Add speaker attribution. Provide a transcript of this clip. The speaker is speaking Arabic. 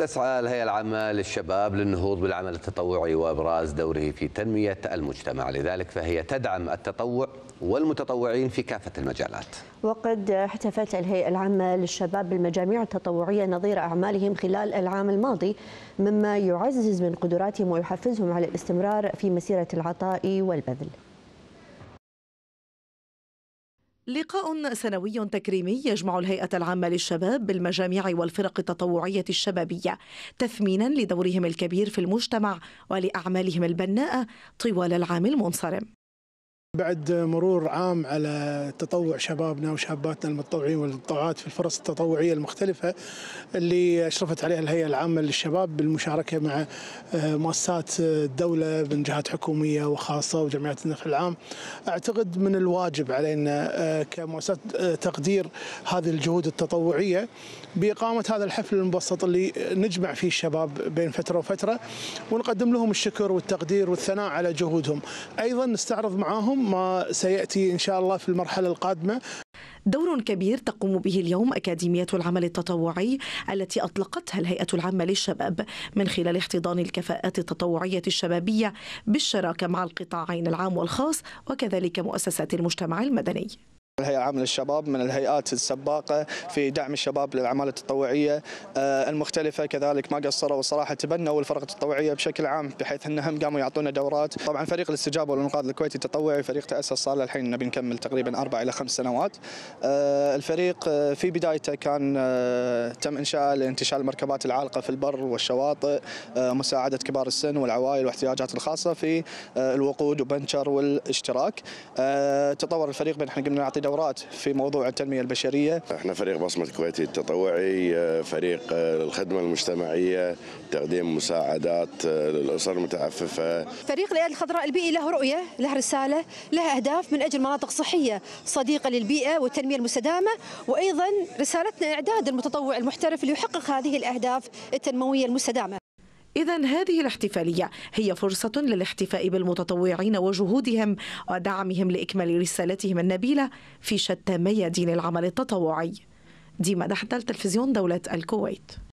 Speaker 1: تسعى الهيئة العامة للشباب للنهوض بالعمل التطوعي وإبراز دوره في تنمية المجتمع لذلك فهي تدعم التطوع والمتطوعين في كافة المجالات
Speaker 2: وقد احتفت الهيئة العامة للشباب بالمجاميع التطوعية نظير أعمالهم خلال العام الماضي مما يعزز من قدراتهم ويحفزهم على الاستمرار في مسيرة
Speaker 1: العطاء والبذل
Speaker 2: لقاء سنوي تكريمي يجمع الهيئة العامة للشباب بالمجاميع والفرق التطوعية الشبابية تثمينا لدورهم الكبير في المجتمع ولأعمالهم البناءة طوال العام المنصرم
Speaker 3: بعد مرور عام على تطوع شبابنا وشاباتنا المتطوعين والمتطوعات في الفرص التطوعيه المختلفه اللي اشرفت عليها الهيئه العامه للشباب بالمشاركه مع آه، مؤسسات الدوله من جهات حكوميه وخاصه وجمعيات النفع العام اعتقد من الواجب علينا آه، كمؤسسات آه، تقدير هذه الجهود التطوعيه باقامه هذا الحفل المبسط اللي نجمع فيه الشباب بين فتره وفتره ونقدم لهم الشكر والتقدير والثناء على جهودهم ايضا نستعرض معاهم ثم سيأتي إن شاء الله في المرحلة القادمة
Speaker 2: دور كبير تقوم به اليوم أكاديمية العمل التطوعي التي أطلقتها الهيئة العامة للشباب من خلال احتضان الكفاءات التطوعية الشبابية بالشراكة مع القطاعين العام والخاص وكذلك مؤسسات المجتمع المدني
Speaker 1: الهيئة العامة للشباب من الهيئات السباقة في دعم الشباب للأعمال التطوعية آه، المختلفة كذلك ما قصروا وصراحة تبنوا الفرق التطوعية بشكل عام بحيث أنهم قاموا يعطونا دورات طبعا فريق الاستجابة والإنقاذ الكويتي التطوعي فريق تأسس صار له الحين نبي نكمل تقريبا أربع إلى خمس سنوات آه، الفريق آه، في بدايته كان تم إنشاء لانتشال المركبات العالقة في البر والشواطئ مساعدة كبار السن والعوائل والاحتياجات الخاصة في الوقود وبنشر والاشتراك تطور الفريق بين احنا قمنا نعطي دورات في موضوع
Speaker 3: التنمية البشرية احنا فريق بصمة الكويتي التطوعي آه، فريق آه، الخدمة المجتمعية تقديم مساعدات آه، للأسر المتعففة
Speaker 2: فريق الأيادي الخضراء البيئي له رؤية له رسالة له أهداف من أجل مناطق صحية صديقة للبيئة والتنمية المستدامة وأيضا رسالتنا إعداد المتطوع المحترف ليحقق هذه الأهداف التنموية المستدامة إذا هذه الاحتفالية هي فرصة للاحتفاء بالمتطوعين وجهودهم ودعمهم لإكمال رسالتهم النبيلة في شتى ميادين العمل التطوعي ديما دحدل تلفزيون دولة الكويت